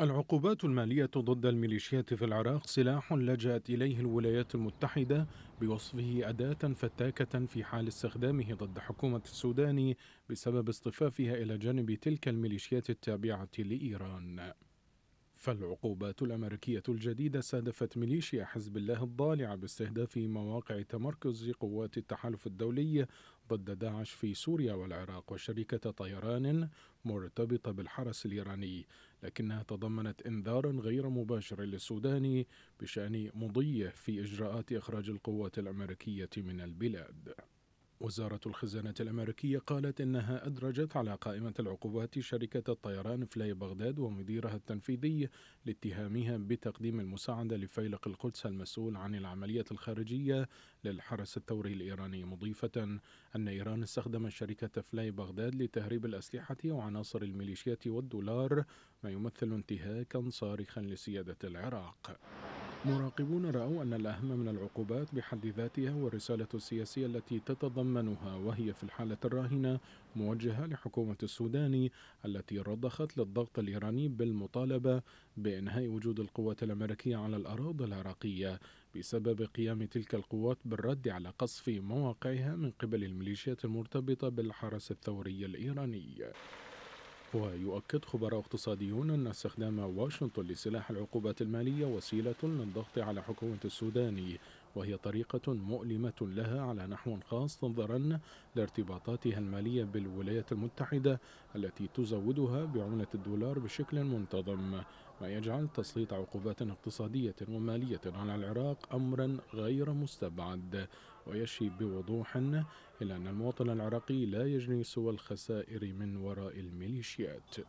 العقوبات المالية ضد الميليشيات في العراق سلاح لجأت إليه الولايات المتحدة بوصفه أداة فتاكة في حال استخدامه ضد حكومة السودان بسبب اصطفافها إلى جانب تلك الميليشيات التابعة لإيران فالعقوبات الأمريكية الجديدة استهدفت ميليشيا حزب الله الضالعة باستهداف مواقع تمركز قوات التحالف الدولي ضد داعش في سوريا والعراق وشركة طيران مرتبطة بالحرس الإيراني لكنها تضمنت إنذارا غير مباشر للسودان بشأن مضيه في إجراءات إخراج القوات الأمريكية من البلاد وزارة الخزانة الأمريكية قالت إنها أدرجت على قائمة العقوبات شركة الطيران فلاي بغداد ومديرها التنفيذي لاتهامها بتقديم المساعدة لفيلق القدس المسؤول عن العملية الخارجية للحرس الثوري الإيراني مضيفة أن إيران استخدمت شركة فلاي بغداد لتهريب الأسلحة وعناصر الميليشيات والدولار ما يمثل انتهاكا صارخا لسيادة العراق. مراقبون رأوا أن الأهم من العقوبات بحد ذاتها والرسالة السياسية التي تتضمنها وهي في الحالة الراهنة موجهة لحكومة السودان التي رضخت للضغط الإيراني بالمطالبة بإنهاء وجود القوات الأمريكية على الأراضي العراقية بسبب قيام تلك القوات بالرد على قصف مواقعها من قبل الميليشيات المرتبطة بالحرس الثوري الإيراني ويؤكد خبراء اقتصاديون أن استخدام واشنطن لسلاح العقوبات المالية وسيلة للضغط على حكومة السودان وهي طريقة مؤلمة لها على نحو خاص نظرا لارتباطاتها المالية بالولايات المتحدة التي تزودها بعملة الدولار بشكل منتظم ما يجعل تسليط عقوبات اقتصادية ومالية على العراق أمرا غير مستبعد ويشي بوضوح إلى أن المواطن العراقي لا يجني سوى الخسائر من وراء الميليشيات